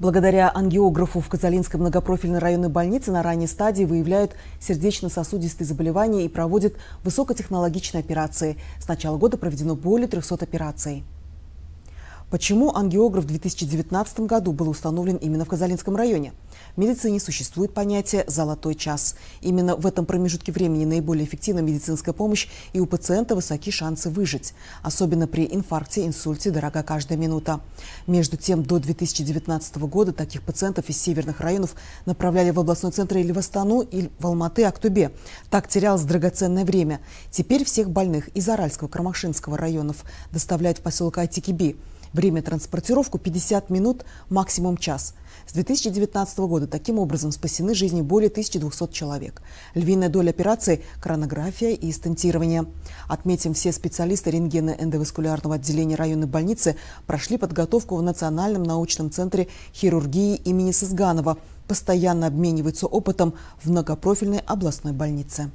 Благодаря ангиографу в Казалинской многопрофильной районной больнице на ранней стадии выявляют сердечно-сосудистые заболевания и проводят высокотехнологичные операции. С начала года проведено более 300 операций. Почему ангиограф в 2019 году был установлен именно в Казалинском районе? медицине существует понятие «золотой час». Именно в этом промежутке времени наиболее эффективна медицинская помощь, и у пациента высоки шансы выжить. Особенно при инфаркте, инсульте дорога каждая минута. Между тем, до 2019 года таких пациентов из северных районов направляли в областной центр или в Астану, или в Алматы, Актубе. Так терялось драгоценное время. Теперь всех больных из Аральского, Кармашинского районов доставляют в поселок Айтикиби. Время транспортировку 50 минут, максимум час. С 2019 года таким образом спасены жизни более 1200 человек. Львиная доля операции – коронография и стентирование. Отметим, все специалисты рентгена эндоваскулярного отделения районной больницы прошли подготовку в Национальном научном центре хирургии имени Сызганова. Постоянно обмениваются опытом в многопрофильной областной больнице.